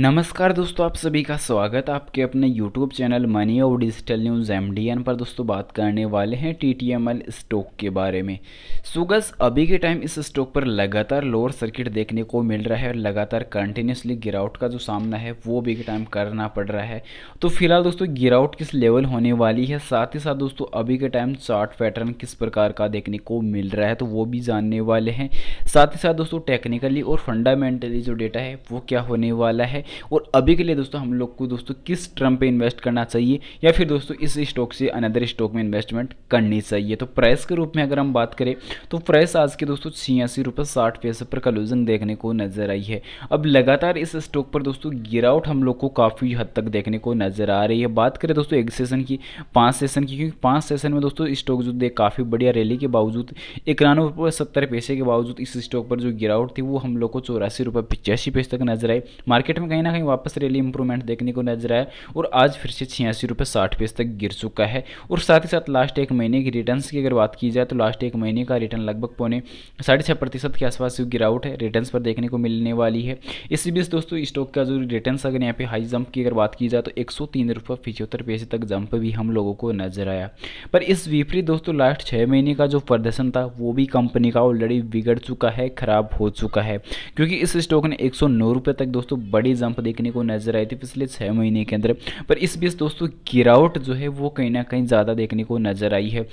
नमस्कार दोस्तों आप सभी का स्वागत है आपके अपने YouTube चैनल मनी और डिजिटल न्यूज़ एम पर दोस्तों बात करने वाले हैं T T M L stock के बारे में सुगस अभी के टाइम इस स्टॉक पर लगातार लोअर सर्किट देखने को मिल रहा है और लगातार कंटिन्यूसली गिरावट का जो सामना है वो अभी के टाइम करना पड़ रहा है तो फिलहाल दोस्तों गिरावट किस लेवल होने वाली है साथ ही साथ दोस्तों अभी के टाइम चार्ट पैटर्न किस प्रकार का देखने को मिल रहा है तो वो भी जानने वाले हैं साथ ही साथ दोस्तों टेक्निकली और फंडामेंटली जो डेटा है वो क्या होने वाला है और अभी के लिए दोस्तों हम लोग को दोस्तों किस टर्म पे इन्वेस्ट करना चाहिए या फिर दोस्तों इस स्टॉक से अनदर स्टॉक में इन्वेस्टमेंट करनी चाहिए तो प्राइस के रूप में अगर हम बात करें तो प्राइस आज के दोस्तों छियासी रुपये साठ पैसे पर कलोजन देखने को नजर आई है अब लगातार इस स्टॉक पर दोस्तों गिरावट हम लोग को काफ़ी हद तक देखने को नजर आ रही है बात करें दोस्तों एक सेशन की पाँच सेशन की क्योंकि पाँच सेशन में दोस्तों स्टॉक जो देख काफ़ी बढ़िया रैली के बावजूद इक्यानवे रुपये सत्तर पैसे के बावजूद इस स्टॉक पर जो गिरावट थी वो हम लोग को चौरासी रुपये पिचासी पैसे तक नजर आई मार्केट में में कहीं ना कहीं वापस रैली इंप्रूवमेंट देखने को नजर आया और आज फिर से छियासी रुपये साठ पैसे तक गिर चुका है और साथ ही साथ लास्ट एक महीने की रिटर्न की अगर बात की जाए तो लास्ट एक महीने का रिटर्न लगभग पौने साढ़े प्रतिशत के आसपास गिरावट है रिटर्न पर देखने को मिलने वाली है इसी बीच दोस्तों स्टॉक का जो रिटर्न अगर यहाँ पे हाई जंप की अगर बात की जाए तो एक सौ तीन पैसे तक जंप भी हम लोगों को नजर आया पर इस विपरीत दोस्तों लास्ट छः महीने का जो प्रदर्शन था वो भी कंपनी का ऑलरेडी बिगड़ चुका है खराब हो चुका है क्योंकि इस स्टॉक ने एक सौ तक दोस्तों बड़ी जंप देखने को नजर आई थी पिछले छह महीने के अंदर पर इस बीच दोस्तों गिरावट जो है वो कहीं ना कहीं ज़्यादा देखने को नजर आई है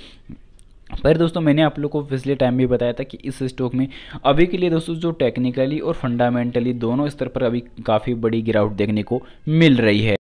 पर दोस्तों मैंने आप लोग को पिछले टाइम भी बताया था कि इस स्टॉक में अभी के लिए दोस्तों जो टेक्निकली और फंडामेंटली दोनों स्तर पर अभी काफ़ी बड़ी गिरावट देखने को मिल रही है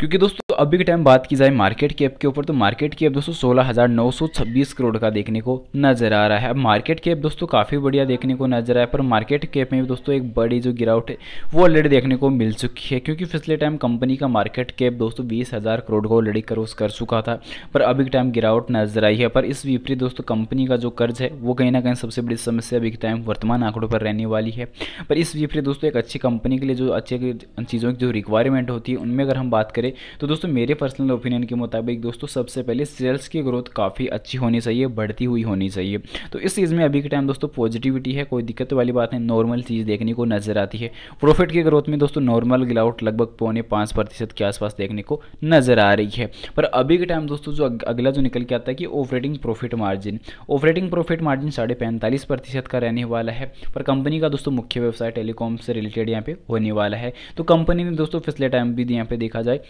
क्योंकि दोस्तों अभी के टाइम बात की जाए मार्केट कैप के ऊपर तो मार्केट कैप दोस्तों सोलह हज़ार नौ सौ छब्बीस करोड़ का देखने को नजर आ रहा है अब मार्केट कैप दोस्तों काफ़ी बढ़िया देखने को नजर आया पर मार्केट कैप में भी दोस्तों एक बड़ी जो गिरावट है वो ऑलरेडी देखने को मिल चुकी है क्योंकि पिछले टाइम कंपनी का मार्केट कैप दोस्तों बीस हज़ार करोड़ का ऑलरेडी क्रॉस कर चुका था पर अभी के टाइम गिरावट नजर आई है पर इस विपरीत दोस्तों कंपनी का जो कर्ज है वो कहीं ना कहीं सबसे बड़ी समस्या अभी के टाइम वर्तमान आंकड़ों पर रहने वाली है पर इस विपरीत दोस्तों एक अच्छी कंपनी के लिए जो अच्छी चीज़ों की जो रिक्वायरमेंट होती है उनमें अगर हम बात करें पहले तो दोस्तों मेरे पर्सनल ओपिनियन के मुताबिक दोस्तों सबसे पहले सेल्स की ग्रोथ काफ़ी अच्छी होनी चाहिए बढ़ती हुई होनी चाहिए तो इस चीज़ में अभी के टाइम दोस्तों पॉजिटिविटी है कोई दिक्कत वाली बात नहीं नॉर्मल चीज़ देखने को नज़र आती है प्रॉफिट की ग्रोथ में दोस्तों नॉर्मल गिलावट लगभग पौने पाँच के आसपास देखने को नज़र आ रही है पर अभी के टाइम दोस्तों जो अगला जो निकल के आता है कि operating profit margin operating profit margin साढ़े पैंतालीस का रहने वाला है पर कंपनी का दोस्तों मुख्य व्यवसाय टेलीकॉम से रिलेटेड यहाँ पे होने वाला है तो कंपनी ने दोस्तों पिछले टाइम भी यहाँ पे देखा जाए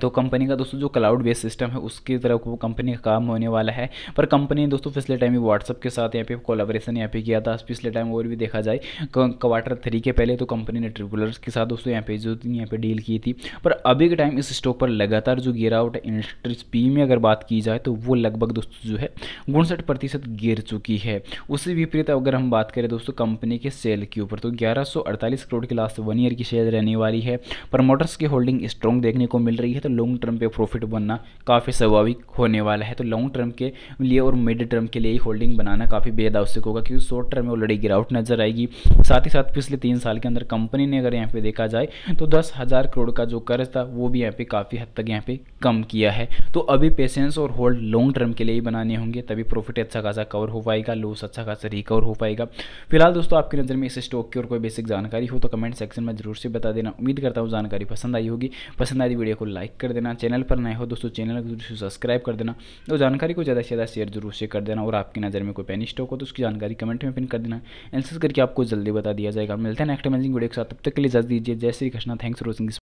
तो कंपनी का दोस्तों जो क्लाउड बेस्ड सिस्टम है उसकी तरफ वो कंपनी का काम होने वाला है पर कंपनी ने दोस्तों पिछले टाइम भी व्हाट्सअप के साथ यहाँ पे कोलाब्रेशन यहाँ पे किया था पिछले टाइम और भी देखा जाए क्वार्टर थ्री के पहले तो कंपनी ने ट्रिपुलर्स के साथ दोस्तों यहाँ पे जो यहाँ पे डील की थी पर अभी के टाइम इस स्टॉक पर लगातार जो गिरावट है इंडस्ट्रीज पी में अगर बात की जाए तो वो लगभग दोस्तों जो है उनसठ प्रतिशत गिर चुकी है उसी विपरीत अगर हम बात करें दोस्तों कंपनी के सेल के ऊपर तो ग्यारह करोड़ की लास्ट वन ईयर की शेयर रहने वाली है प्रमोटर्स की होल्डिंग स्ट्रॉन्ग देखने को मिल रही रही है तो लॉन्ग टर्म पे प्रॉफिट बनना काफ़ी स्वाभाविक होने वाला है तो लॉन्ग टर्म के लिए और मिड टर्म के लिए ही होल्डिंग बनाना काफ़ी बेहद आवश्यक होगा क्योंकि शॉर्ट टर्म में ऑलरेडी गिरावट नजर आएगी साथ ही साथ पिछले तीन साल के अंदर कंपनी ने अगर यहाँ पर देखा जाए तो दस करोड़ का जो कर्ज था वो भी यहाँ पर काफ़ी हद तक यहाँ पर कम किया है तो अभी पेशेंस और होल्ड लॉन्ग टर्म के लिए ही बनाने होंगे तभी प्रॉफिट अच्छा खासा कवर हो पाएगा लॉस अच्छा खासा रिकवर हो पाएगा फिलहाल दोस्तों आपकी नज़र में इस स्टॉक की और कोई बेसिक जानकारी हो तो कमेंट सेक्शन में जरूर से बता देना उम्मीद करता हूँ जानकारी पसंद आई होगी पसंद आई वीडियो तो को लाइक लाइक कर देना चैनल पर नए हो दोस्तों चैनल को सब्सक्राइब कर देना और जानकारी को ज़्यादा से ज़्यादा शेयर जरूर से कर देना और आपकी नज़र में कोई पैनी स्टॉक हो तो उसकी जानकारी कमेंट में पिन कर देना एनसेस करके आपको जल्दी बता दिया जाएगा मिलता है नेक्स्ट अमेजिंग वीडियो के साथ तब तक के लिए इजाज़ दीजिए जय Shri Krishna thanks for watching